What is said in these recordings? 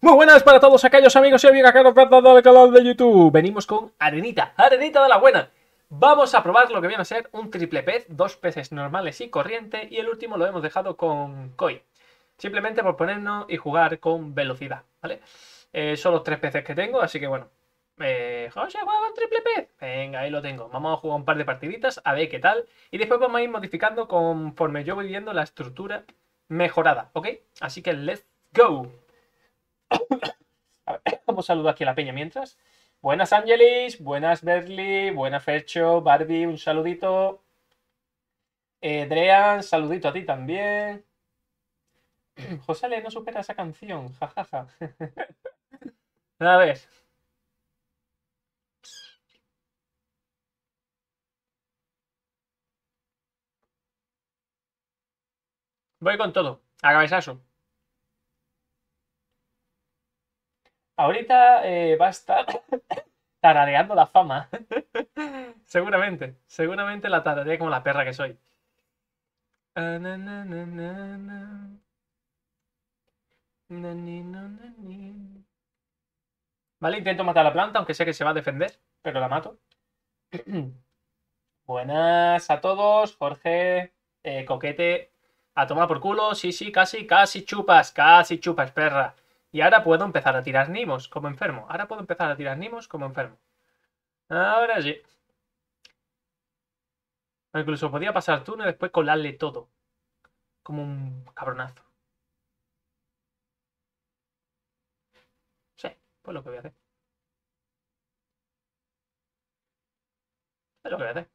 Muy buenas para todos aquellos amigos y amigas que nos han dado el canal de YouTube. Venimos con arenita, arenita de la buena. Vamos a probar lo que viene a ser un triple pez, dos peces normales y corriente, y el último lo hemos dejado con koi. Simplemente por ponernos y jugar con velocidad, ¿vale? Eh, son los tres peces que tengo, así que bueno. Eh, José, juega un triple pez. Venga, ahí lo tengo. Vamos a jugar un par de partiditas, a ver qué tal. Y después vamos a ir modificando conforme yo voy viendo la estructura mejorada, ¿ok? Así que let's go a saludo aquí a la peña mientras? Buenas Angelis, buenas Berly, buenas Fercho, Barbie, un saludito. Eh, saludito a ti también. José Le no supera esa canción, jajaja. nada ja. Voy con todo. A eso. Ahorita eh, va a estar tarareando la fama. seguramente, seguramente la tararé como la perra que soy. Vale, intento matar a la planta, aunque sé que se va a defender, pero la mato. Buenas a todos, Jorge, eh, Coquete, a tomar por culo, sí, sí, casi, casi chupas, casi chupas, perra. Y ahora puedo empezar a tirar nimos como enfermo. Ahora puedo empezar a tirar nimos como enfermo. Ahora sí. Incluso podía pasar turno y después colarle todo. Como un cabronazo. Sí, pues lo que voy a hacer. Es lo que voy a hacer.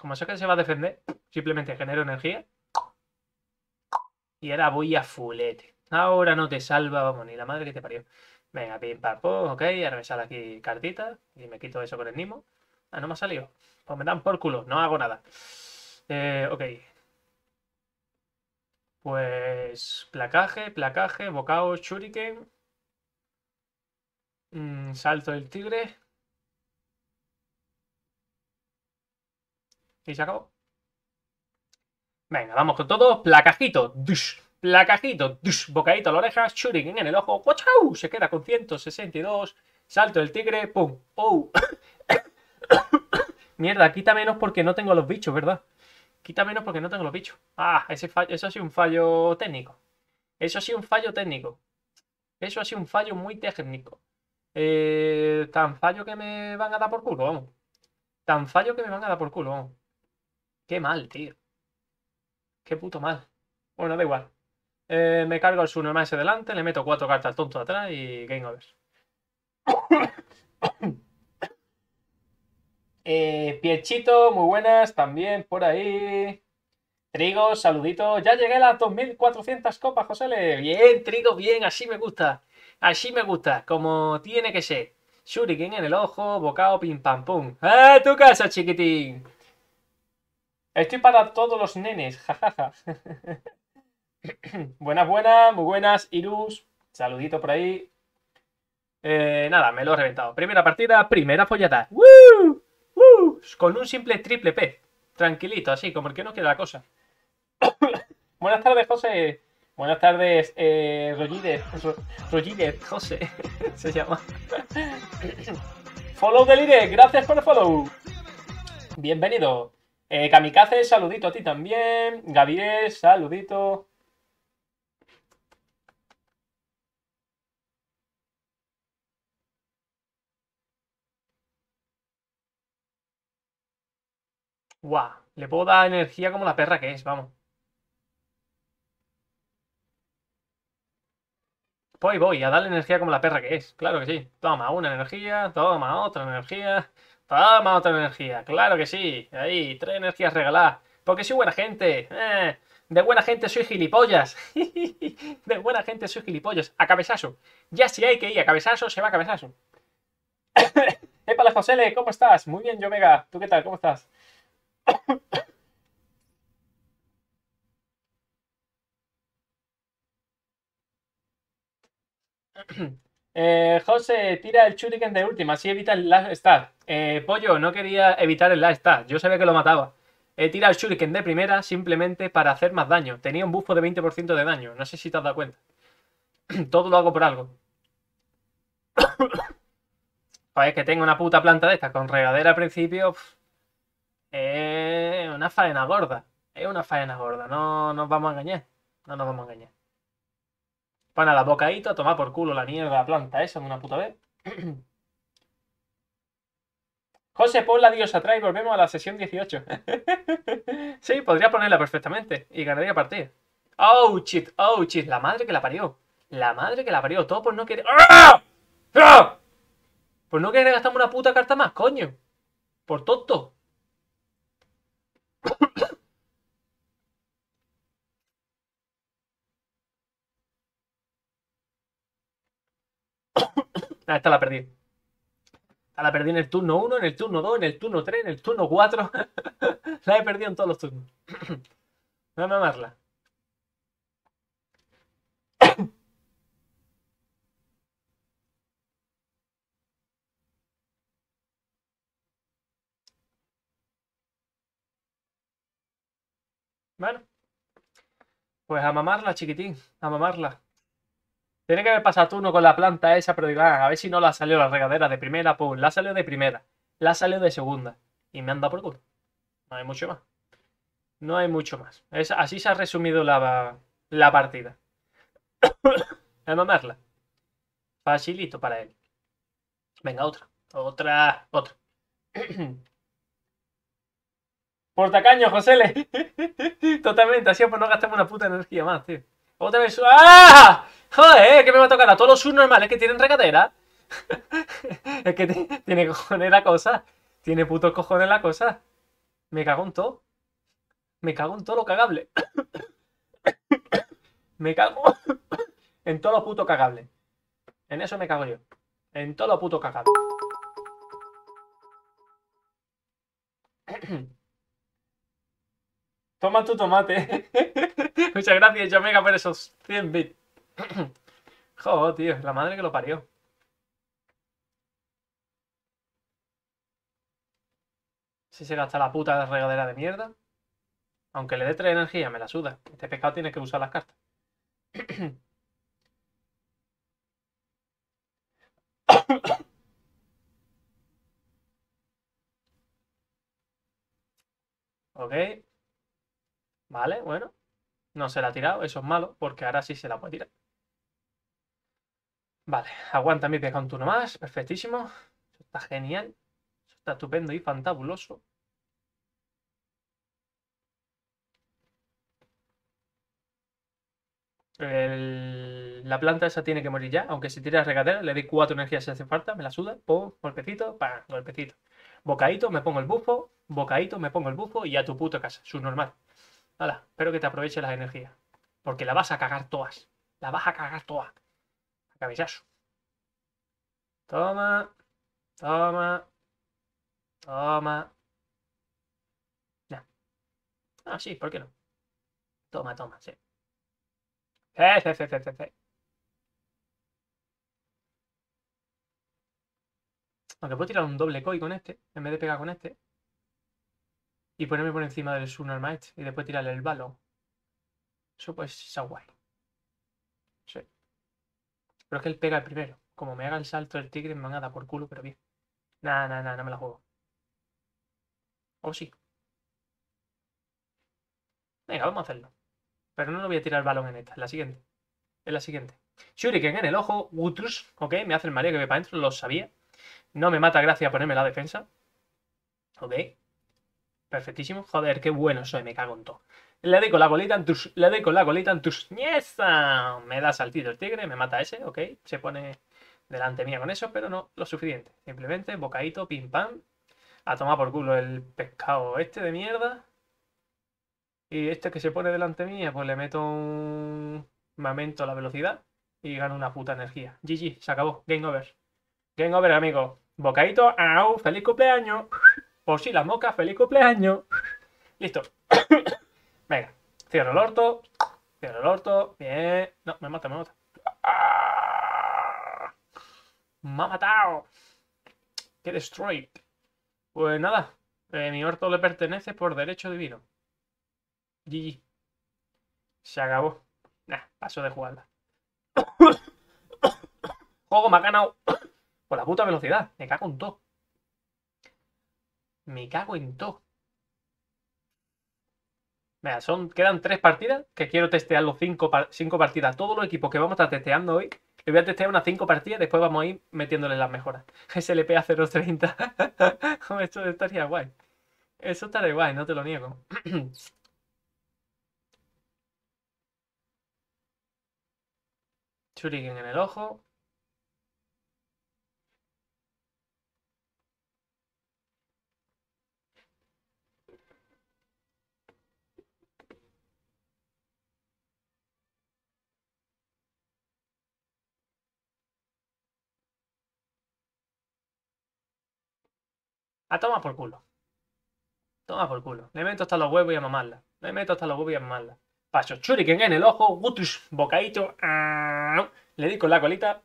Como sé que se va a defender, simplemente genero energía. Y ahora voy a fulete. Ahora no te salva, vamos, ni la madre que te parió. Venga, pim, pam, ok, ahora me sale aquí cartita y me quito eso con el Nimo. Ah, no me ha salido. Pues me dan por culo, no hago nada. Eh, ok. Pues placaje, placaje, bocao, shuriken. Mm, salto del tigre. Y se acabó. Venga, vamos con todo. Placajito. ¡Dush! Placajito, bocadito a la oreja, shooting en el ojo, Se queda con 162. Salto del tigre, ¡pum! ¡Oh! Mierda, quita menos porque no tengo los bichos, ¿verdad? Quita menos porque no tengo los bichos. Ah, ese fallo, eso ha sido un fallo técnico. Eso ha sido un fallo técnico. Eso ha sido un fallo muy técnico. Eh, tan fallo que me van a dar por culo, vamos. Tan fallo que me van a dar por culo, Qué mal, tío. Qué puto mal. Bueno, da igual. Eh, me cargo el Sunorma más adelante, le meto cuatro cartas al tonto atrás y game over. Eh, Piechito, muy buenas también por ahí. Trigo, saludito. Ya llegué a las 2400 copas, José. Le. Bien, Trigo, bien, así me gusta. Así me gusta, como tiene que ser. Shuriken en el ojo, bocado, pim pam pum. ¡Ah, tu casa, chiquitín! Estoy para todos los nenes, jajaja. buenas, buenas, muy buenas, Irus. Saludito por ahí. Eh, nada, me lo he reventado. Primera partida, primera follada. Con un simple triple P. Tranquilito, así, como que no queda la cosa. buenas tardes, José. Buenas tardes, eh, Rodríguez, José. Se llama. follow Delire, gracias por el follow. Bienvenido. Eh, Kamikaze, saludito a ti también. Gabriel, saludito. Guau, le puedo dar energía como la perra que es, vamos. Voy, voy, a darle energía como la perra que es, claro que sí. Toma una energía, toma otra energía, toma otra energía, claro que sí. Ahí, tres energías regaladas. Porque soy buena gente. Eh, de buena gente soy gilipollas. de buena gente soy gilipollas. A cabezazo. Ya si hay que ir a cabezazo, se va a cabezazo. la Josele, ¿cómo estás? Muy bien, yo mega. ¿Tú qué tal? ¿Cómo estás? Eh, José, tira el shuriken de última, así evita el last star. Eh, pollo, no quería evitar el last star, yo sabía que lo mataba. Eh, tira el shuriken de primera simplemente para hacer más daño. Tenía un buffo de 20% de daño, no sé si te has dado cuenta. Todo lo hago por algo. Pues es que tengo una puta planta de esta con regadera al principio. Eh, una faena gorda. Es una faena gorda, no nos vamos a engañar. No nos vamos a engañar. Pon a la bocadito a tomar por culo la mierda de la planta esa de una puta vez. José, pon la diosa atrás y volvemos a la sesión 18. sí, podría ponerla perfectamente y ganaría partida. ¡Oh, shit! ¡Oh, shit! La madre que la parió. La madre que la parió. Todo por no querer... ¡Ah! ¡Ah! Por no querer gastarme una puta carta más, coño. Por tonto. Ah, esta la perdí. Esta ah, la perdí en el turno 1, en el turno 2, en el turno 3, en el turno 4. la he perdido en todos los turnos. Voy a mamarla. Bueno, pues a mamarla, chiquitín, a mamarla. Tiene que haber pasado turno con la planta esa, pero digan ah, a ver si no la salió la regadera de primera, pues la salió de primera, la salió de segunda. Y me anda por culo. No hay mucho más. No hay mucho más. Es, así se ha resumido la, la partida. a mamarla. Facilito para él. Venga, otra. Otra. Otra. Por tacaño, José Totalmente, así pues no gastarme una puta energía más, tío. Otra vez. ¡Ah! Joder, que me va a tocar a todos los subnormales que tienen recatera. es que tiene cojones la cosa. Tiene putos cojones la cosa. Me cago en todo. Me cago en todo lo cagable. me cago en todo lo puto cagable. En eso me cago yo. En todo lo puto cagable. Toma tu tomate. Muchas gracias, yo por esos 100 bits. Joder, tío, la madre que lo parió. Si se gasta la puta regadera de mierda. Aunque le dé 3 energía, me la suda. Este pescado tiene que usar las cartas. ok. Vale, bueno. No se la ha tirado, eso es malo, porque ahora sí se la puede tirar. Vale, aguanta mi pega un turno más, perfectísimo. está genial. está estupendo y fantabuloso. La planta esa tiene que morir ya, aunque si tira regadera, le doy cuatro energías si hace falta, me la suda, pum, golpecito, pa, golpecito. Bocadito, me pongo el bufo, bocadito, me pongo el bufo y a tu puto casa, subnormal. normal. Nada, espero que te aproveches las energías. Porque la vas a cagar todas. La vas a cagar todas. A cabezazo. Toma. Toma. Toma. Ya. Ah, sí, ¿por qué no? Toma, toma, sí. Eh, eh, eh, Aunque puedo tirar un doble coi con este, en vez de pegar con este y ponerme por encima del sunormite y después tirarle el balón. Eso pues está guay. Sí. Pero es que él pega el primero. Como me haga el salto el tigre me van a dar por culo, pero bien. Nada, nada, nada. no me la juego. O sí. Venga, vamos a hacerlo. Pero no lo voy a tirar el balón en esta, Es la siguiente. Es la siguiente. Shuriken en el ojo, Wutrus, ok, me hace el mareo que ve para adentro, lo sabía. No me mata gracia ponerme la defensa. Ok. Perfectísimo. Joder, qué bueno soy, me cago en todo. Le doy con la colita en tus... Le doy con la colita en tus... Me da saltito el tigre, me mata ese, ok. Se pone delante mía con eso, pero no lo suficiente. Simplemente bocadito, pim pam. A tomar por culo el pescado este de mierda. Y este que se pone delante mía, pues le meto un... mamento la velocidad y gano una puta energía. GG, se acabó. Game over. Game over, amigo. Bocadito, au, feliz cumpleaños. Por si la moca, feliz cumpleaños. Listo. Venga, cierro el orto. Cierro el orto. Bien. No, me mata, me mata. Ah, me ha matado. Qué destroy. Pues nada. Eh, mi orto le pertenece por derecho divino. GG. Se acabó. Nah, paso de jugada. Juego me ha ganado. Por la puta velocidad. Me cago en todo. Me cago en todo. Mira, son, quedan tres partidas que quiero testear los cinco, cinco partidas. Todos los equipos que vamos a estar testeando hoy, le voy a testear unas cinco partidas, después vamos a ir metiéndoles las mejoras. SLP a 030. Esto estaría guay. Eso estaría guay, no te lo niego. Shuriken en el ojo. A ah, toma por culo. Toma por culo. Le meto hasta los huevos y a mamarla. Le meto hasta los huevos y a mamarla. Paso churiken en el ojo, gutush, bocadito. Ah, le di con la colita,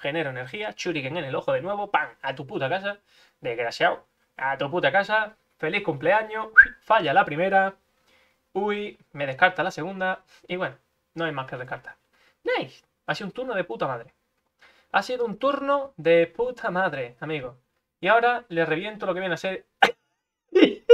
genero energía, churiken en el ojo de nuevo, ¡pam! A tu puta casa. Desgraciado. A tu puta casa. Feliz cumpleaños. Falla la primera. Uy, me descarta la segunda. Y bueno, no hay más que descartar. Nice. Ha sido un turno de puta madre. Ha sido un turno de puta madre, amigo. Y ahora le reviento lo que viene a ser. le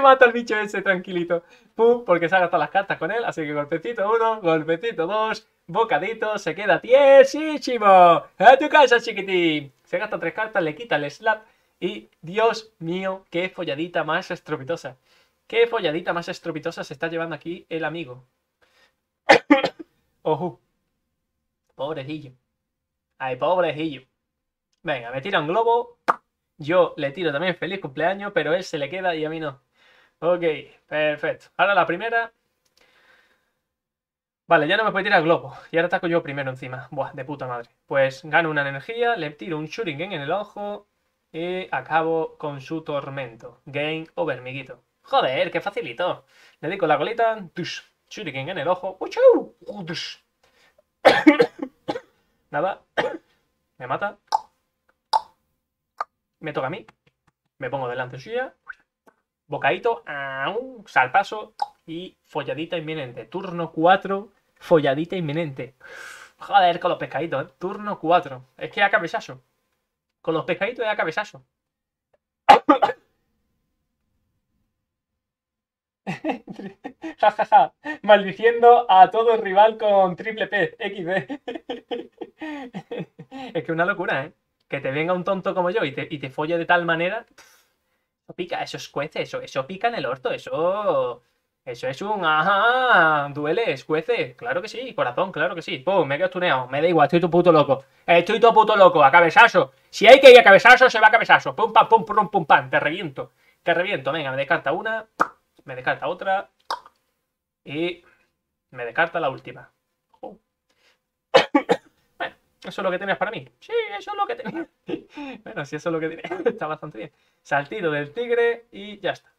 mato al bicho ese tranquilito. Pum, porque se ha gastado las cartas con él. Así que golpecito uno, golpecito dos, bocadito, se queda tiesísimo. ¡A tu casa, chiquitín! Se gasta tres cartas, le quita el slap. Y Dios mío, qué folladita más estropitosa. Qué folladita más estropitosa se está llevando aquí el amigo. Ojo. Pobrecillo. Ay, pobrecillo. Venga, me tira un globo. Yo le tiro también feliz cumpleaños, pero él se le queda y a mí no. Ok, perfecto. Ahora la primera. Vale, ya no me puede tirar globo. Y ahora ataco yo primero encima. Buah, de puta madre. Pues gano una energía, le tiro un shuriken en el ojo y acabo con su tormento. Game over, miguito. Joder, qué facilito. Le digo la colita. Tush, shuriken en el ojo. Nada. me mata me toca a mí. Me pongo delante suya, bocadito, salpaso y folladita inminente. Turno 4, folladita inminente. Joder, con los pescaditos, ¿eh? Turno 4. Es que a cabezazo. Con los pescaditos es a cabezazo. ja, ja, ja. Maldiciendo a todo el rival con triple P, XB. es que una locura, ¿eh? que te venga un tonto como yo y te, y folle de tal manera, eso pica, eso es eso, eso pica en el orto, eso. Eso es un ajá, duele, escuece, claro que sí, corazón, claro que sí. Pum, me he tuneado, me da igual, estoy tu puto loco. Estoy tu puto loco, a cabezazo. Si hay que ir a cabezazo, se va a cabezazo. Pum, pam, pum, pum, pum, pam, te reviento. Te reviento, venga, me descarta una, me descarta otra y me descarta la última. Eso es lo que tenías para mí. Sí, eso es lo que tenía. bueno, si eso es lo que tenía, está bastante bien. Saltito del tigre y ya está.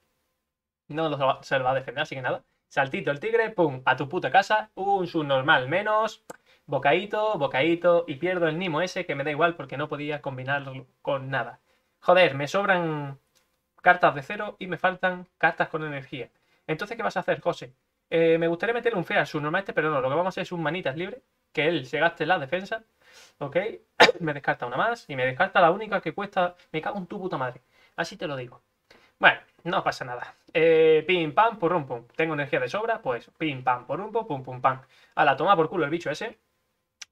No se lo va a defender, así que nada. Saltito el tigre, pum, a tu puta casa. Un subnormal menos. Bocaíto, bocaíto. Y pierdo el Nimo ese que me da igual porque no podía combinarlo con nada. Joder, me sobran cartas de cero y me faltan cartas con energía. Entonces, ¿qué vas a hacer, José? Eh, me gustaría meterle un fea a su normal este, pero no, lo que vamos a hacer es un manitas libre, que él se gaste la defensa, ¿ok? me descarta una más y me descarta la única que cuesta... Me cago en tu puta madre, así te lo digo. Bueno, no pasa nada. Eh, pim, pam, porrum, pum. Tengo energía de sobra, pues pim, pam, porrum, pum, pum, pum, pam. A la toma por culo el bicho ese.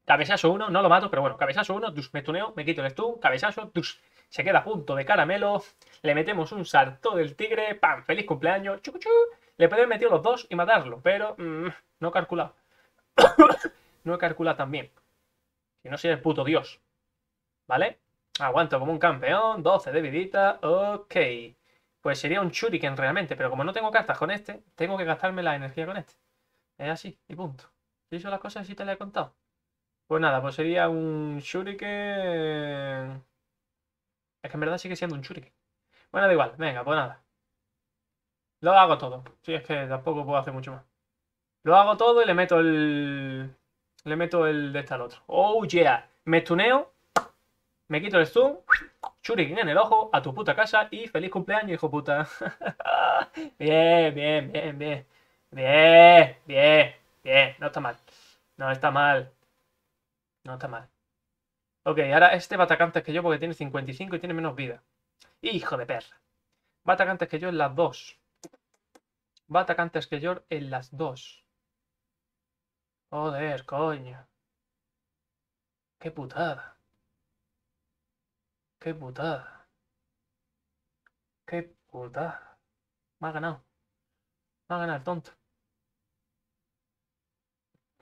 Cabezazo uno, no lo mato, pero bueno, cabezazo uno, me tuneo, me quito el stun, cabezazo, Se queda a punto de caramelo, le metemos un salto del tigre, pam, feliz cumpleaños, chucuchu. Le puede haber los dos y matarlo, pero mm, no he calculado. no he calculado tan bien. Que no soy el puto dios. ¿Vale? Aguanto como un campeón, 12 de vidita, ok. Pues sería un shuriken realmente, pero como no tengo cartas con este, tengo que gastarme la energía con este. Es así, y punto. He las cosas y te las he contado? Pues nada, pues sería un shuriken... Es que en verdad sigue siendo un shuriken. Bueno, da igual, venga, pues nada. Lo hago todo. Sí, es que tampoco puedo hacer mucho más. Lo hago todo y le meto el... Le meto el de esta al otro. Oh yeah. Me tuneo. Me quito el zoom. churiquín en el ojo. A tu puta casa. Y feliz cumpleaños, hijo puta. bien, bien, bien, bien. Bien, bien, bien. No está mal. No está mal. No está mal. Ok, ahora este va a antes que yo porque tiene 55 y tiene menos vida. Hijo de perra. Va a antes que yo en las dos va a atacar antes que yo en las dos. Joder, coño. Qué putada. Qué putada. Qué putada. Me ha ganado. Me ha ganado el tonto.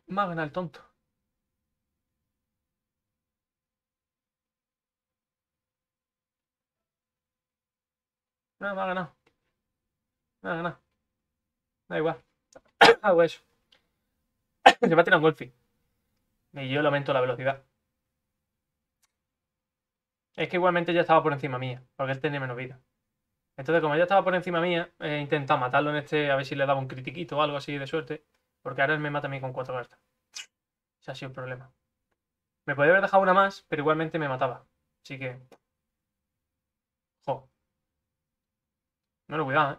Me ha ganado el tonto. No, me ha ganado. Me ha ganado. Da igual. Hago eso. Se va a tirar un golfi. Y yo aumento la velocidad. Es que igualmente ya estaba por encima mía, porque él tenía menos vida. Entonces, como ya estaba por encima mía, he intentado matarlo en este, a ver si le daba un critiquito o algo así de suerte. Porque ahora él me mata a mí con cuatro cartas. Ese ha sido el problema. Me podía haber dejado una más, pero igualmente me mataba. Así que... Jo. No lo cuidaba,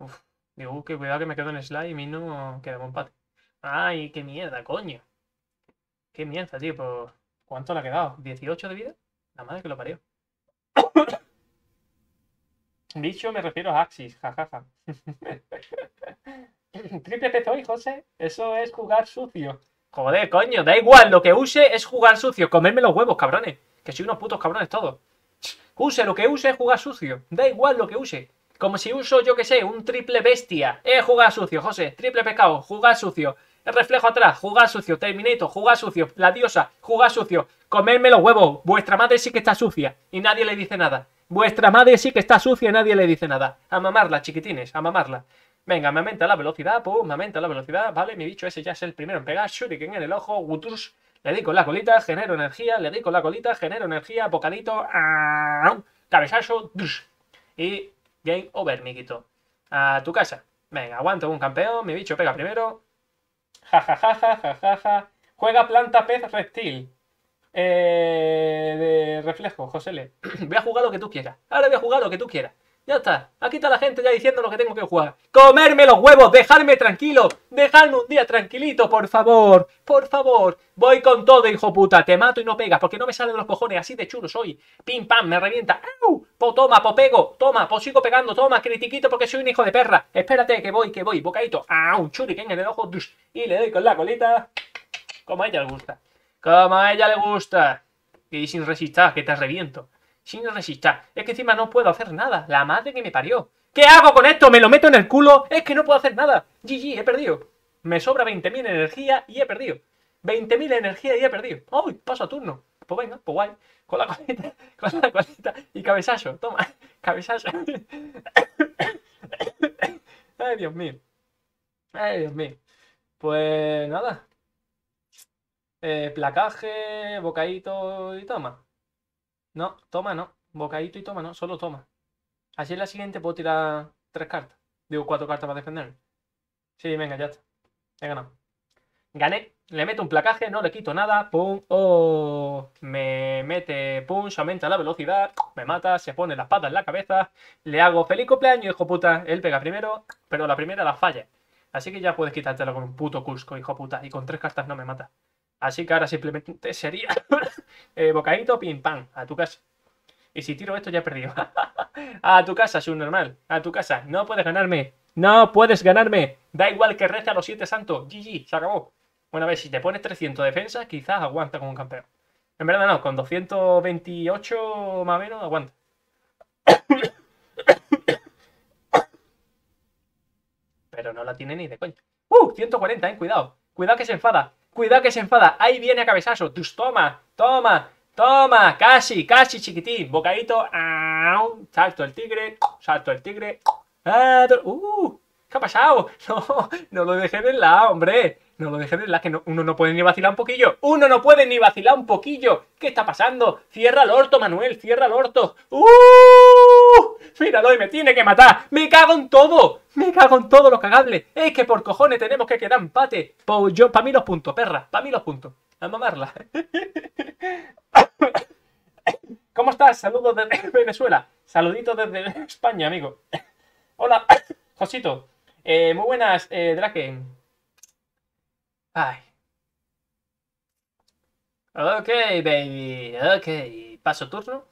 ¿eh? Uf. Digo, uh, que cuidado que me quedo en slide y no quedamos empate. Ay, qué mierda, coño. Qué mierda, tío. ¿Cuánto le ha quedado? ¿18 de vida? La madre que lo parió. Bicho me refiero a Axis, jajaja. Triple pez hoy, José. Eso es jugar sucio. Joder, coño, da igual. Lo que use es jugar sucio. Comerme los huevos, cabrones. Que soy unos putos cabrones todos. Use lo que use es jugar sucio. Da igual lo que use. Como si uso, yo que sé, un triple bestia. Eh, jugar sucio, José. Triple pecado, jugar sucio. El reflejo atrás, jugar sucio. Terminator, jugar sucio. La diosa, jugar sucio. Comerme los huevos. Vuestra madre sí que está sucia. Y nadie le dice nada. Vuestra madre sí que está sucia y nadie le dice nada. A mamarla, chiquitines, a mamarla. Venga, me aumenta la velocidad, pum, me aumenta la velocidad. Vale, mi bicho ese ya es el primero en pegar. Shuriken en el ojo, Wuturs. Le di con la colita, genero energía, le di con la colita, genero energía, bocadito, cabezazo, y Game over, miquito. A tu casa. Venga, aguanto un campeón, mi bicho pega primero. Ja, ja, ja, ja, ja, ja, Juega planta pez reptil. Eh, de reflejo, José L. voy a jugar lo que tú quieras. Ahora voy a jugar lo que tú quieras. Ya está, aquí está la gente ya diciendo lo que tengo que jugar. ¡Comerme los huevos! dejarme tranquilo! Dejarme un día tranquilito, por favor! ¡Por favor! Voy con todo, hijo puta. Te mato y no pegas, porque no me salen los cojones. Así de chulo soy. Pim, pam, me revienta. ¡Au! Po, toma, po, pego. Toma, po, sigo pegando. Toma, critiquito, porque soy un hijo de perra. Espérate, que voy, que voy. Bocadito. ¡Au! Un que en el ojo. Y le doy con la colita. Como a ella le gusta. Como a ella le gusta. Y sin resistar, que te reviento. Sin resistar, es que encima no puedo hacer nada. La madre que me parió. ¿Qué hago con esto? ¿Me lo meto en el culo? Es que no puedo hacer nada. GG, he perdido. Me sobra 20.000 energía y he perdido. 20.000 energía y he perdido. ¡Uy! Paso a turno. Pues venga, pues guay. Con la coleta, con la coleta y cabezazo. Toma, cabezazo. Ay, Dios mío. Ay, Dios mío. Pues nada. Eh, placaje, bocadito y toma. No, toma no. Bocadito y toma no, solo toma. Así en la siguiente puedo tirar tres cartas. Digo, cuatro cartas para defenderme. Sí, venga, ya está. He ganado. Gané. Le meto un placaje, no le quito nada. Pum. Oh. Me mete punch, aumenta la velocidad. Me mata, se pone la espada en la cabeza. Le hago feliz cumpleaños, hijo puta. Él pega primero, pero la primera la falla. Así que ya puedes quitártelo con un puto Cusco, hijo puta. Y con tres cartas no me mata. Así que ahora simplemente sería eh, bocadito, pim, pam, a tu casa. Y si tiro esto ya he perdido. a tu casa, subnormal. A tu casa. No puedes ganarme. No puedes ganarme. Da igual que reste a los siete santos. GG, se acabó. Bueno, a ver, si te pones 300 defensa, quizás aguanta como un campeón. En verdad no, con 228 más o menos aguanta. Pero no la tiene ni de coña. ¡Uh! 140, eh, cuidado. Cuidado que se enfada. Cuidado que se enfada. Ahí viene a cabezazo. Tus, toma, toma, toma. Casi, casi, chiquitín. Bocadito. Salto el tigre. Salto el tigre. Ah, ¡Uh! ¿Qué ha pasado? No, no lo dejé de lado, hombre. No lo dejes de la que uno no puede ni vacilar un poquillo. ¡Uno no puede ni vacilar un poquillo! ¿Qué está pasando? ¡Cierra el orto, Manuel! ¡Cierra el orto! ¡Uh! ¡Míralo y me tiene que matar! ¡Me cago en todo! ¡Me cago en todo lo cagable! ¡Es que por cojones tenemos que quedar empate! Pues yo, para mí los puntos, perra. Para mí los puntos. A mamarla. ¿Cómo estás? Saludos desde Venezuela. Saluditos desde España, amigo. Hola, Josito. Eh, muy buenas, eh, Draken. Ay. Ok, baby. Ok. Paso turno.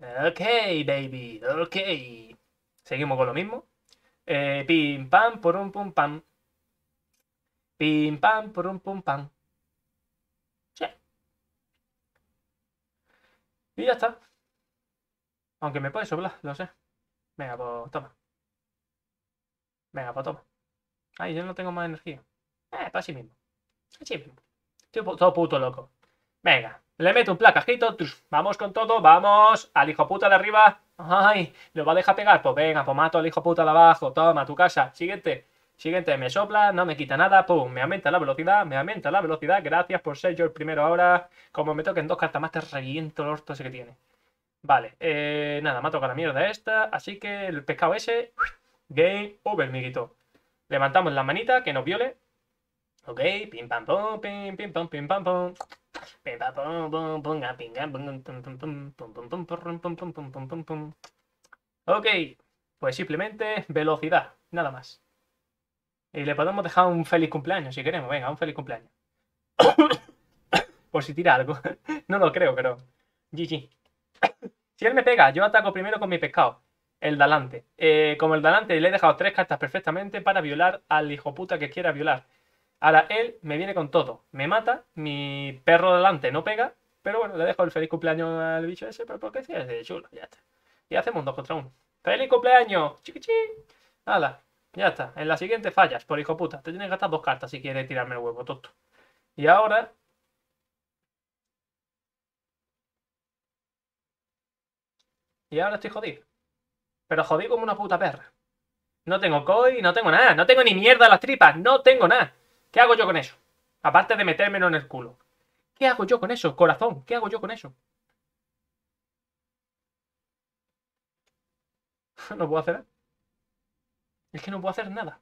Ok, baby. Ok. Seguimos con lo mismo. Eh, pim pam por un pum pam. Pim pam por un pum pam. Y ya está. Aunque me puede soplar, no sé. Venga, pues toma. Venga, pues toma. Ay, ah, yo no tengo más energía. Eh, para sí mismo. Así mismo. Estoy todo puto loco. Venga, le meto un placajito. Vamos con todo, vamos. Al hijo puta de arriba. Ay, ¿lo va a dejar pegar? Pues venga, pues mato al hijo puta de abajo. Toma, tu casa. Siguiente. Siguiente, me sopla, no me quita nada, pum, me aumenta la velocidad, me aumenta la velocidad, gracias por ser yo el primero ahora. Como me toquen dos cartas más, te reviento el orto ese que tiene. Vale, eh, nada, Mato con la mierda esta, así que el pescado ese, game over, miguito. Levantamos la manita, que nos viole. Ok, pim pam pum, pim pim pam pim pam pum. pum Ok, pues simplemente velocidad, nada más. Y le podemos dejar un feliz cumpleaños si queremos, venga, un feliz cumpleaños. Por si tira algo. no lo creo, pero. GG. Si él me pega, yo ataco primero con mi pescado el Dalante. Eh, como el Dalante le he dejado tres cartas perfectamente para violar al hijo puta que quiera violar. Ahora él me viene con todo. Me mata, mi perro delante no pega, pero bueno, le dejo el feliz cumpleaños al bicho ese, pero porque sí, es de chulo, ya está. Y hacemos dos 2 contra uno. ¡Feliz cumpleaños! ¡Chiquichi! Hala, ya está. En la siguiente fallas, por hijo puta. Te tienes que gastar dos cartas si quieres tirarme el huevo, tonto. Y ahora Y ahora estoy jodido. Pero jodí como una puta perra. No tengo coi, no tengo nada. No tengo ni mierda en las tripas. No tengo nada. ¿Qué hago yo con eso? Aparte de metérmelo en el culo. ¿Qué hago yo con eso, corazón? ¿Qué hago yo con eso? No puedo hacer nada. Es que no puedo hacer nada.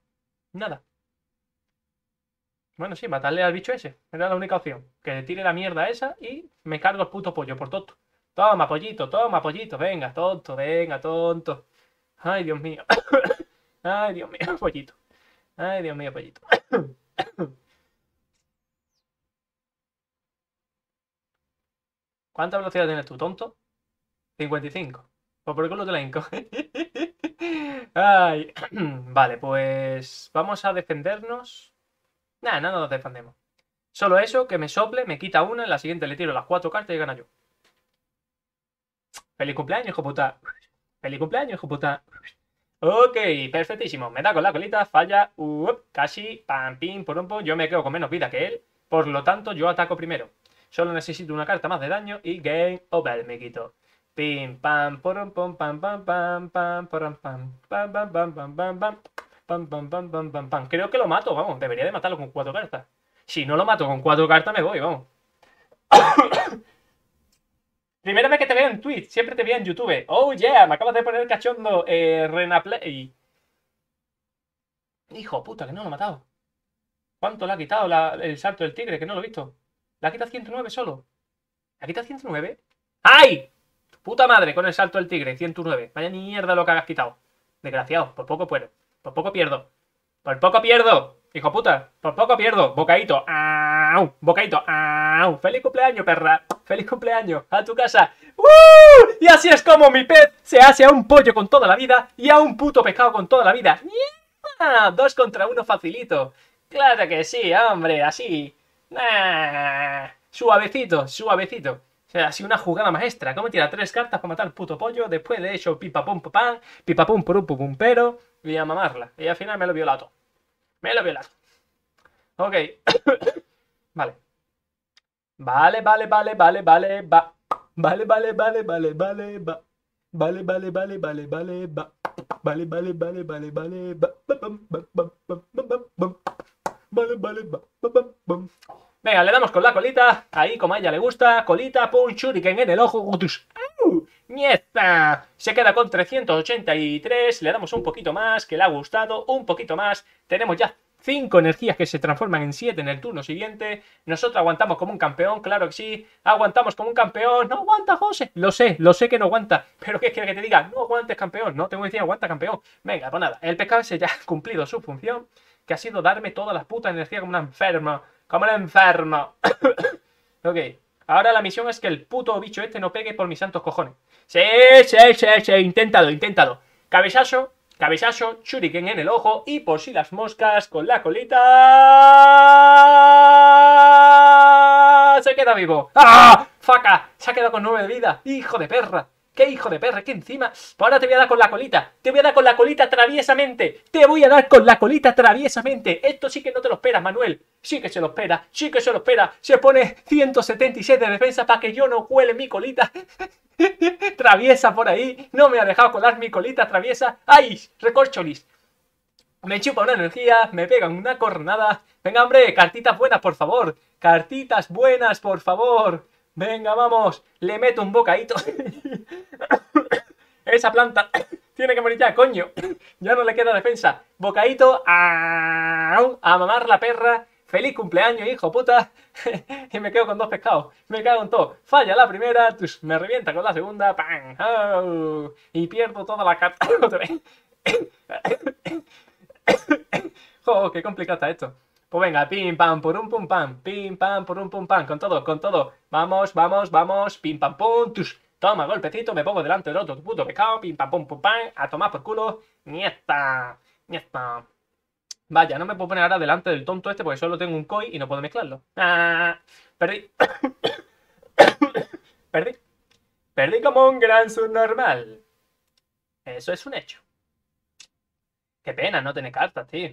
Nada. Bueno, sí, matarle al bicho ese. Era la única opción. Que le tire la mierda esa y me cargo el puto pollo por tonto. Toma, pollito, toma, pollito. Venga, tonto, venga, tonto. Ay, Dios mío. Ay, Dios mío, pollito. Ay, Dios mío, pollito. ¿Cuánta velocidad tienes tú, tonto? 55. Pues por el culo te la encoge Ay. Vale, pues vamos a defendernos. Nada, no nos defendemos. Solo eso, que me sople, me quita una, en la siguiente le tiro las cuatro cartas y gana yo. ¡Feliz cumpleaños, hijo Feliz cumpleaños, hijo puta. Ok, perfectísimo. Me da con la colita, falla, casi, pam, pim, por po. Yo me quedo con menos vida que él, por lo tanto yo ataco primero. Solo necesito una carta más de daño y game over, me quito. Pim, pam, un pom, pam, pam, pam, pam, pam, pam, pam, pam, pam, pam, pam, pam. Pam, pam, pam, pam, pam, pam. Creo que lo mato, vamos. Debería de matarlo con cuatro cartas. Si no lo mato con cuatro cartas, me voy, vamos. Primera vez que te veo en Twitch, siempre te veo en YouTube. Oh yeah, me acabas de poner cachondo, eh, Renaplay. Hijo puta, que no lo ha matado. ¿Cuánto le ha quitado el salto del tigre? Que no lo he visto. ¿Le ha quitado 109 solo. ¿La quitado 109? ¡Ay! Puta madre, con el salto del tigre, 109. Vaya mierda lo que has quitado. Desgraciado, por poco puedo. Por poco pierdo. Por poco pierdo. Hijo puta, por poco pierdo. Bocaíto, ¡Au! Bocadito. ¡Au! ¡Feliz cumpleaños, perra! ¡Feliz cumpleaños! ¡A tu casa! Y así es como mi pet se hace a un pollo con toda la vida y a un puto pescado con toda la vida. Dos contra uno facilito. Claro que sí, hombre, así. Suavecito, suavecito. O sea, así una jugada maestra. ¿Cómo tira tres cartas para matar al puto pollo? Después de hecho pipa pum papá, pipa pum pero y a mamarla. Y al final me lo violato. Me lo violas. Ok. vale. Vale, vale, vale, vale, vale, va. Vale, vale, vale, vale, vale, va. Vale, vale, vale, vale, vale, va. Vale, vale, vale, vale, vale, va. Vale, vale, va. Venga, le damos con la colita, ahí como a ella le gusta, colita, pum, shuriken en el ojo. Niesta se queda con 383, le damos un poquito más, que le ha gustado, un poquito más, tenemos ya 5 energías que se transforman en 7 en el turno siguiente. Nosotros aguantamos como un campeón, claro que sí. Aguantamos como un campeón. No aguanta, José. Lo sé, lo sé que no aguanta. Pero ¿qué quiere que te diga? No aguantes, campeón. No, tengo que decir aguanta, campeón. Venga, pues nada. El pescado se ya ha cumplido su función, que ha sido darme todas las putas energías como una enfermo. Como una enfermo. ok. Ahora la misión es que el puto bicho este no pegue por mis santos cojones. Sí, sí, sí, sí, intentado, intentado Cabezazo, cabezazo, shuriken en el ojo y por si las moscas con la colita... Se queda vivo. ¡Ah! ¡Faca! Se ha quedado con nueve de vida. ¡Hijo de perra! ¡Qué hijo de perra! ¡Que encima! Pues ahora te voy a dar con la colita. Te voy a dar con la colita traviesamente. Te voy a dar con la colita traviesamente. Esto sí que no te lo esperas, Manuel. Sí que se lo espera. Sí que se lo espera. Se pone 177 de defensa para que yo no cuele mi colita. traviesa por ahí. No me ha dejado colar mi colita traviesa. ¡Ay! Recorcholis. Me chupa una energía, me pegan una cornada. Venga, hombre, cartitas buenas, por favor. Cartitas buenas, por favor. Venga, vamos. Le meto un bocadito. Esa planta tiene que morir ya, coño. Ya no le queda defensa. Bocadito a, mamar la perra. Feliz cumpleaños, hijo puta. y me quedo con dos pescados. Me cago en todo. Falla la primera, me revienta con la segunda. ¡Pam! Y pierdo toda la carta. Joder, qué complicado está esto! Pues venga, pim, pam, por un pum, pam, pim, pam, por un pum, pam, con todo, con todo. Vamos, vamos, vamos, pim, pam, pum, tush, Toma, golpecito, me pongo delante del otro puto pecado, pim, pam, pum, pum, pam, a tomar por culo. nieta, nieta, Vaya, no me puedo poner ahora delante del tonto este porque solo tengo un koi y no puedo mezclarlo. Ah, perdí. perdí. Perdí como un gran subnormal. Eso es un hecho. Qué pena no tener cartas, tío.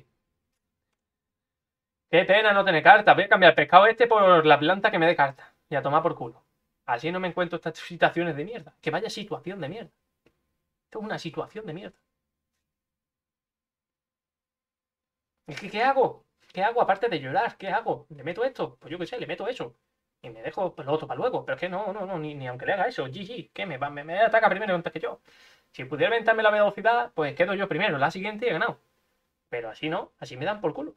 Qué pena no tener carta. Voy a cambiar pescado este por la planta que me dé carta. Y a tomar por culo. Así no me encuentro estas situaciones de mierda. Que vaya situación de mierda. Esto es una situación de mierda. ¿qué hago? ¿Qué hago aparte de llorar? ¿Qué hago? ¿Le meto esto? Pues yo qué sé, le meto eso. Y me dejo lo otro para luego. Pero es que no, no, no, ni, aunque le haga eso. GG, ¿Qué me, me, me ataca primero antes que yo. Si pudiera aventarme la velocidad, pues quedo yo primero. La siguiente he ganado. Pero así no, así me dan por culo.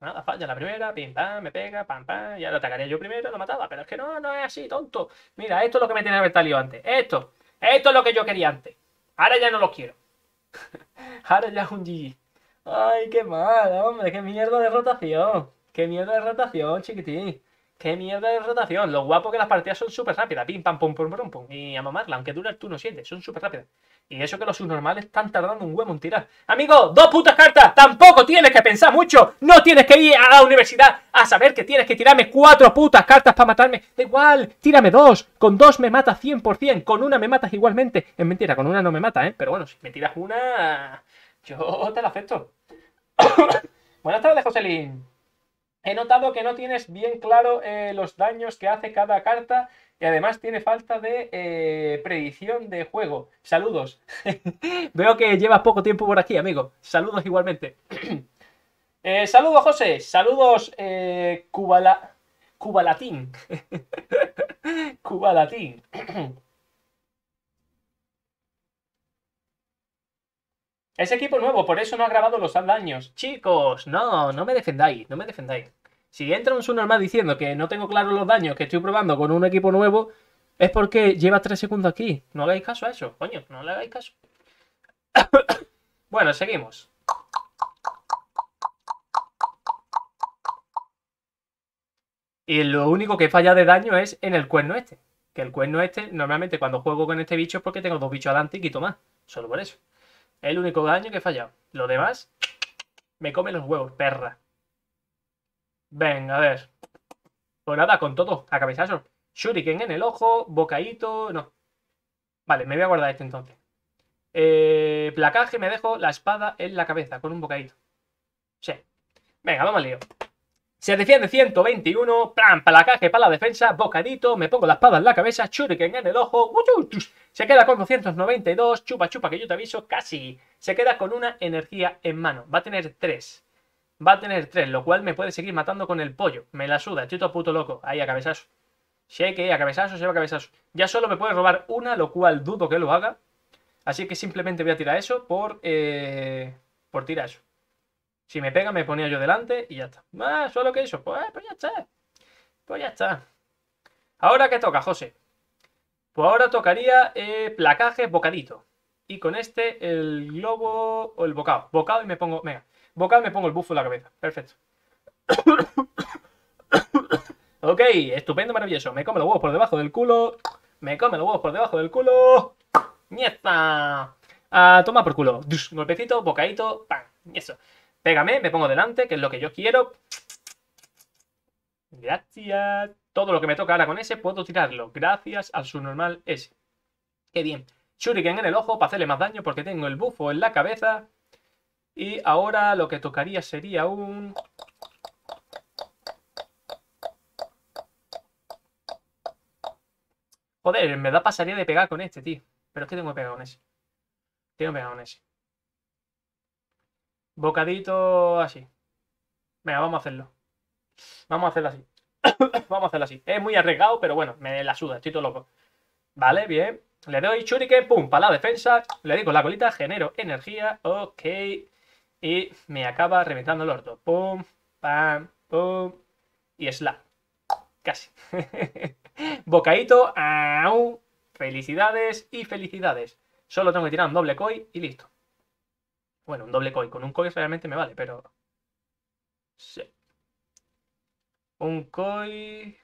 Nada, falla la primera, pim, pam, me pega, pam, pam, ya lo atacaría yo primero, lo mataba, pero es que no, no es así, tonto. Mira, esto es lo que me tiene que haber salido antes, esto, esto es lo que yo quería antes. Ahora ya no lo quiero. Ahora ya es un GG. Ay, qué mal, hombre, qué mierda de rotación. Qué mierda de rotación, chiquitín qué mierda de rotación. Lo guapo que las partidas son súper rápidas. Pim, pam, pum, pum, pum, pum. Y a mamarla, aunque dura el turno 7, son súper rápidas. Y eso que los subnormales están tardando un huevo en tirar. Amigo, dos putas cartas. Tampoco tienes que pensar mucho. No tienes que ir a la universidad a saber que tienes que tirarme cuatro putas cartas para matarme. Da igual, tírame dos. Con dos me matas 100%. Con una me matas igualmente. Es mentira, con una no me mata, ¿eh? Pero bueno, si me tiras una, yo te la acepto. Buenas tardes, Joselín. He notado que no tienes bien claro eh, los daños que hace cada carta y además tiene falta de eh, predicción de juego. Saludos. Veo que llevas poco tiempo por aquí, amigo. Saludos igualmente. Eh, saludos, José. Saludos, Cubala... Cubalatín. Cubalatín. Es equipo nuevo, por eso no ha grabado los daños. Chicos, no, no me defendáis, no me defendáis. Si entra un normal diciendo que no tengo claro los daños que estoy probando con un equipo nuevo, es porque lleva 3 segundos aquí. No hagáis caso a eso, coño, no le hagáis caso. bueno, seguimos. Y lo único que falla de daño es en el cuerno este. Que el cuerno este, normalmente cuando juego con este bicho es porque tengo dos bichos adelante y quito más. Solo por eso el único daño que he fallado. Lo demás, me come los huevos, perra. Venga, a ver. Pues nada, con todo, a cabezazos. Shuriken en el ojo, bocaíto, no. Vale, me voy a guardar este entonces. Eh, placaje, me dejo la espada en la cabeza, con un bocadito. Sí. Venga, vamos al lío. Se defiende 121, plan para la caja para la defensa, bocadito, me pongo la espada en la cabeza, que en el ojo, se queda con 292, chupa chupa que yo te aviso, casi. Se queda con una energía en mano, va a tener 3. Va a tener 3, lo cual me puede seguir matando con el pollo, me la suda, estoy puto loco, ahí a cabezazo. Shake, eh, a cabezazo, va a cabezazo. Ya solo me puede robar una, lo cual dudo que lo haga. Así que simplemente voy a tirar eso por, eh, por tirar eso. Si me pega, me ponía yo delante y ya está. Ah, solo que eso? Pues, pues, ya está. Pues ya está. Ahora, ¿qué toca, José? Pues ahora tocaría eh, placaje bocadito. Y con este, el globo o el bocado. Bocado y me pongo. Venga, bocado y me pongo el bufo en la cabeza. Perfecto. ok, estupendo, maravilloso. Me come los huevos por debajo del culo. Me come los huevos por debajo del culo. ¡Nieta! Ah, toma por culo. Golpecito, bocadito, ¡pam! Eso. Pégame, me pongo delante, que es lo que yo quiero. Gracias. Todo lo que me toca ahora con ese puedo tirarlo. Gracias al subnormal ese. Qué bien. Shuriken en el ojo para hacerle más daño porque tengo el bufo en la cabeza. Y ahora lo que tocaría sería un... Joder, me da pasaría de pegar con este, tío. Pero es que tengo que pegar con ese. Tengo que pegar con ese. Bocadito así. Venga, vamos a hacerlo. Vamos a hacerlo así. vamos a hacerlo así. Es muy arriesgado, pero bueno, me la suda, estoy todo loco. Vale, bien. Le doy churique, pum, para la defensa. Le digo la colita, genero energía, ok. Y me acaba reventando el orto. Pum, pam, pum. Y la. Casi. Bocadito, Felicidades y felicidades. Solo tengo que tirar un doble koi y listo. Bueno, un doble coi. Con un koi realmente me vale, pero... Sí. Un coi.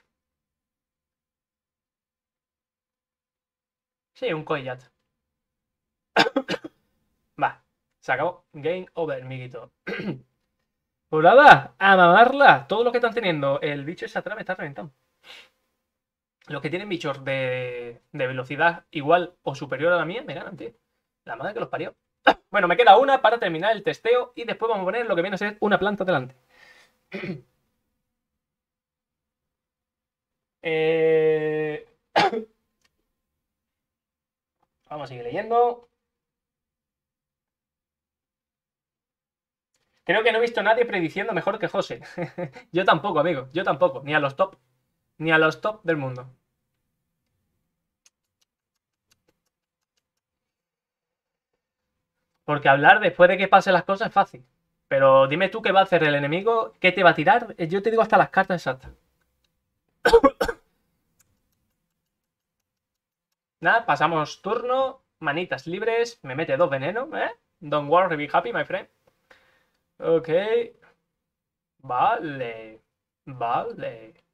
Sí, un coi yat. Va, se acabó. Game over, amiguito. pues nada, a mamarla. Todo lo que están teniendo el bicho esa atrás me está reventando. Los que tienen bichos de, de velocidad igual o superior a la mía me ganan, tío. La madre que los parió. Bueno, me queda una para terminar el testeo y después vamos a poner lo que viene a ser una planta delante. Eh, vamos a seguir leyendo. Creo que no he visto a nadie prediciendo mejor que José. yo tampoco, amigo. Yo tampoco. Ni a los top. Ni a los top del mundo. Porque hablar después de que pasen las cosas es fácil. Pero dime tú qué va a hacer el enemigo, qué te va a tirar. Eh, yo te digo hasta las cartas exactas. Nada, pasamos turno, manitas libres, me mete dos venenos. ¿eh? Don't worry, be happy, my friend. Ok. Vale. Vale.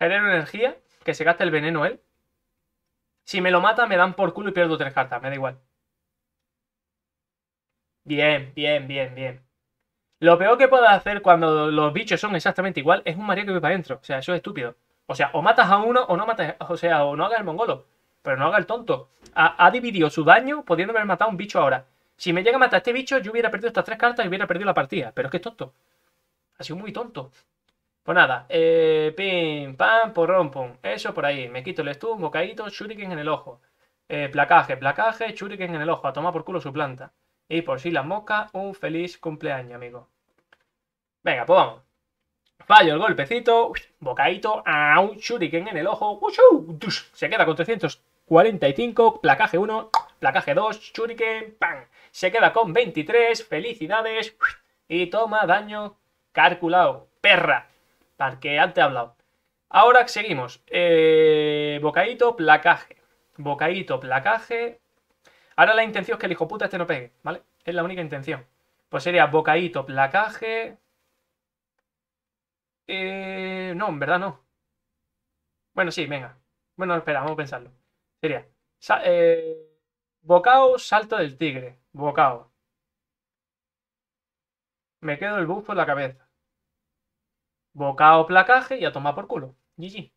Genero energía, que se gasta el veneno él. Si me lo mata, me dan por culo y pierdo tres cartas, me da igual. Bien, bien, bien, bien. Lo peor que puedo hacer cuando los bichos son exactamente igual es un mareo que va para adentro. O sea, eso es estúpido. O sea, o matas a uno o no matas. O sea, o no hagas el mongolo. Pero no haga el tonto. Ha, dividido su daño pudiendo haber matado a un bicho ahora. Si me llega a matar a este bicho, yo hubiera perdido estas tres cartas y hubiera perdido la partida. Pero es que es tonto. Ha sido muy tonto. Pues nada, eh, pim, pam, porrón, Eso por ahí. Me quito el stun, bocadito, shuriken en el ojo. Eh, placaje, placaje, shuriken en el ojo. A tomar por culo su planta. Y por si la moca, un feliz cumpleaños, amigo. Venga, pues vamos. Fallo el golpecito, bocadito, un shuriken en el ojo. se queda con 345, placaje 1, placaje 2, shuriken, pam. Se queda con 23, felicidades. Y toma daño calculado, perra que antes he hablado. Ahora seguimos. Eh, bocadito, placaje. Bocadito, placaje. Ahora la intención es que el hijo puta este no pegue, ¿vale? Es la única intención. Pues sería bocadito, placaje. Eh, no, en verdad no. Bueno, sí, venga. Bueno, espera, vamos a pensarlo. Sería. Bocado, eh, bocao, salto del tigre. Bocao. Me quedo el buff por la cabeza. Bocao placaje y a tomar por culo. GG.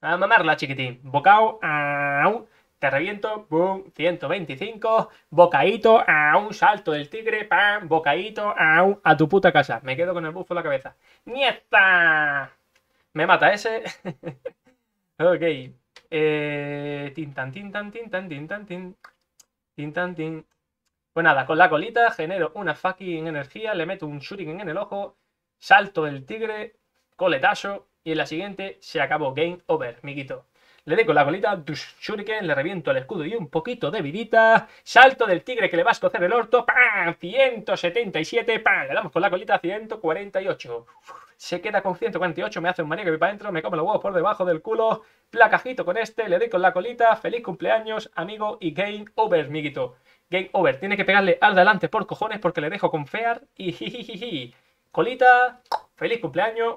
A mamarla, chiquitín. Bocao, aún te reviento, boom, 125. Bocaíto, un salto del tigre, pam, bocaíto, aún! a tu puta casa. Me quedo con el bufo en la cabeza. ¡Nieta! Me mata ese. ok. Eh, tintan, tintan, tintan, tintan, tin. Tintan, tin. Pues nada, con la colita genero una fucking energía, le meto un shuriken en el ojo salto del tigre, coletazo, y en la siguiente se acabó. Game over, miquito. Le con la colita, shuriken, le reviento el escudo y un poquito de vidita. Salto del tigre que le vas a escocer el orto. ¡Pam! 177, ¡pam! Le damos con la colita 148. Se queda con 148, me hace un maníaco y para adentro, me come los huevos por debajo del culo. Placajito con este, le doy con la colita. Feliz cumpleaños, amigo, y game over, miguito. Game over. Tiene que pegarle al delante por cojones porque le dejo con fear y jijijiji colita, feliz cumpleaños.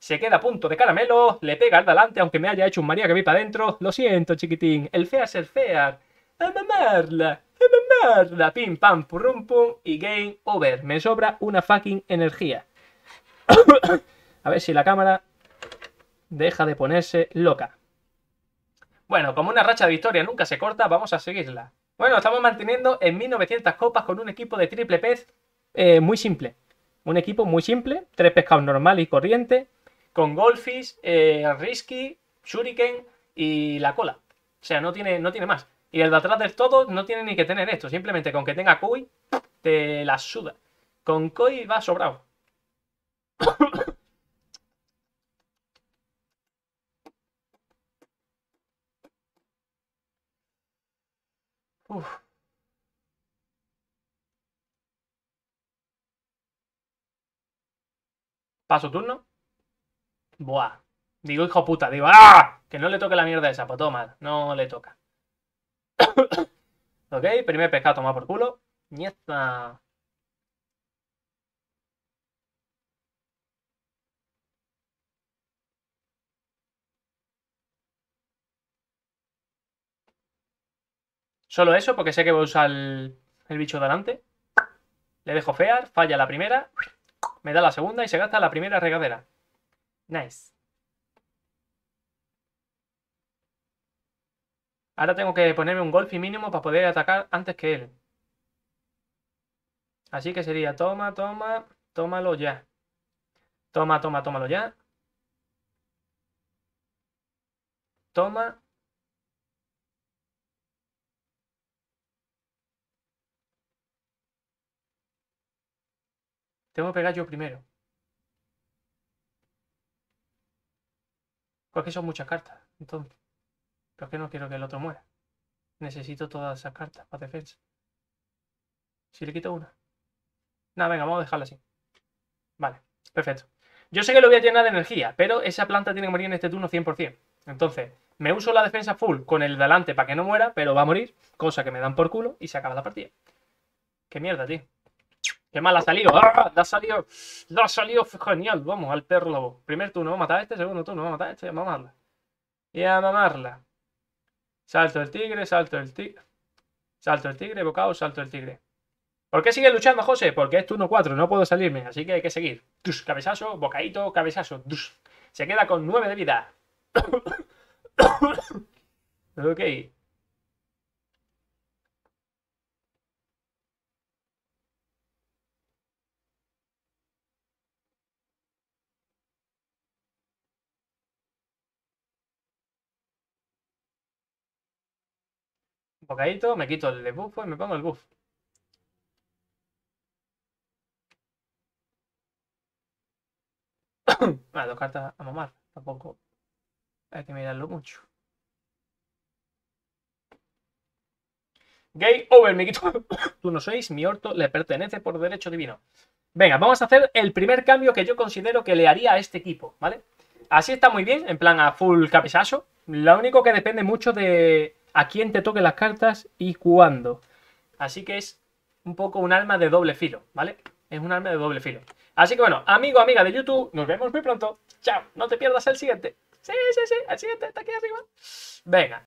Se queda a punto de caramelo, le pega al delante, aunque me haya hecho un María que vi para adentro. Lo siento, chiquitín, el fea es el fear. A mamarla, a mamarla. Pim, pam, purrum, pum y game over. Me sobra una fucking energía. a ver si la cámara deja de ponerse loca. Bueno, como una racha de victoria nunca se corta, vamos a seguirla. Bueno, estamos manteniendo en 1900 copas con un equipo de triple pez eh, muy simple. Un equipo muy simple, tres pescados normales y corriente con goldfish, eh, risky, shuriken y la cola. O sea, no tiene, no tiene más. Y el de atrás del todo no tiene ni que tener esto. Simplemente con que tenga koi, te la suda. Con koi va sobrado. Paso turno. Buah. Digo, hijo puta, digo, ¡ah! Que no le toque la mierda esa, pues toma, no le toca. ok, primer pescado tomado por culo. Nieta. Solo eso, porque sé que voy a usar el, el bicho delante. Le dejo fear, falla la primera. Me da la segunda y se gasta la primera regadera. Nice. Ahora tengo que ponerme un golfi mínimo para poder atacar antes que él. Así que sería toma, toma, tómalo ya. Toma, toma, tómalo ya. Toma, Tengo que pegar yo primero. Porque son muchas cartas, entonces. Pero es que no quiero que el otro muera. Necesito todas esas cartas para defensa. Si le quito una. Nada, venga, vamos a dejarla así. Vale, perfecto. Yo sé que lo voy a llenar de energía, pero esa planta tiene que morir en este turno 100%. Entonces, me uso la defensa full con el delante para que no muera, pero va a morir, cosa que me dan por culo y se acaba la partida. Qué mierda, tío. ¿Qué mal ha salido? ha ¡Ah! salido! ha salido! ¡Genial! Vamos, al perro lobo. Primer turno, vamos a matar a este. Segundo turno, vamos a matar a este. Y a mamarla. Y a mamarla. Salto el tigre, salto del tigre. Salto el tigre, bocado, salto el tigre. ¿Por qué sigue luchando, José? Porque es turno 4, no puedo salirme, así que hay que seguir. ¡Tus! cabezazo, bocadito, cabezazo. Se queda con 9 de vida. ok. Pocadito, me quito el debuffo y me pongo el buff. ah, dos cartas a mamar, tampoco hay que mirarlo mucho. Gay over, me quito Tú no sois mi orto le pertenece por derecho divino. Venga, vamos a hacer el primer cambio que yo considero que le haría a este equipo, ¿vale? Así está muy bien, en plan a full capisazo. Lo único que depende mucho de a quién te toque las cartas y cuándo. Así que es un poco un alma de doble filo, ¿vale? Es un alma de doble filo. Así que bueno, amigo, amiga de YouTube, nos vemos muy pronto. Chao, no te pierdas el siguiente. Sí, sí, sí, el siguiente está aquí arriba. Venga.